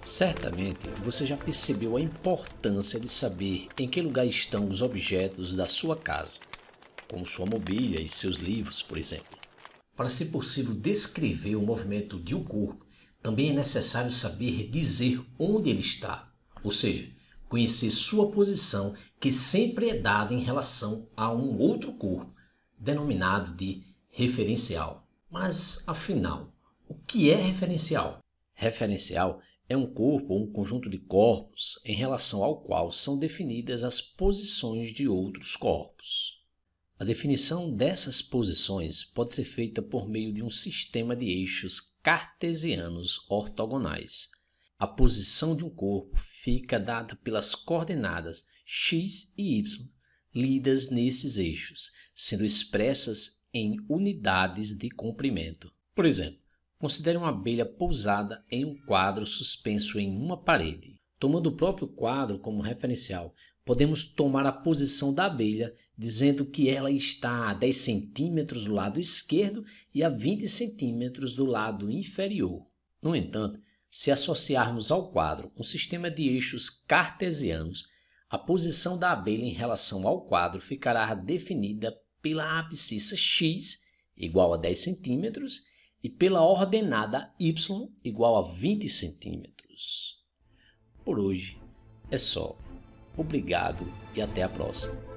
Certamente você já percebeu a importância de saber em que lugar estão os objetos da sua casa, como sua mobília e seus livros, por exemplo. Para ser possível descrever o movimento de um corpo, também é necessário saber dizer onde ele está, ou seja, conhecer sua posição, que sempre é dada em relação a um outro corpo, denominado de referencial. Mas, afinal, o que é referencial? Referencial é um corpo ou um conjunto de corpos em relação ao qual são definidas as posições de outros corpos. A definição dessas posições pode ser feita por meio de um sistema de eixos cartesianos ortogonais. A posição de um corpo fica dada pelas coordenadas x e y lidas nesses eixos, sendo expressas em unidades de comprimento. Por exemplo, Considere uma abelha pousada em um quadro suspenso em uma parede. Tomando o próprio quadro como referencial, podemos tomar a posição da abelha dizendo que ela está a 10 centímetros do lado esquerdo e a 20 centímetros do lado inferior. No entanto, se associarmos ao quadro um sistema de eixos cartesianos, a posição da abelha em relação ao quadro ficará definida pela abscissa x, igual a 10 centímetros, e pela ordenada y igual a 20 centímetros. Por hoje é só. Obrigado e até a próxima.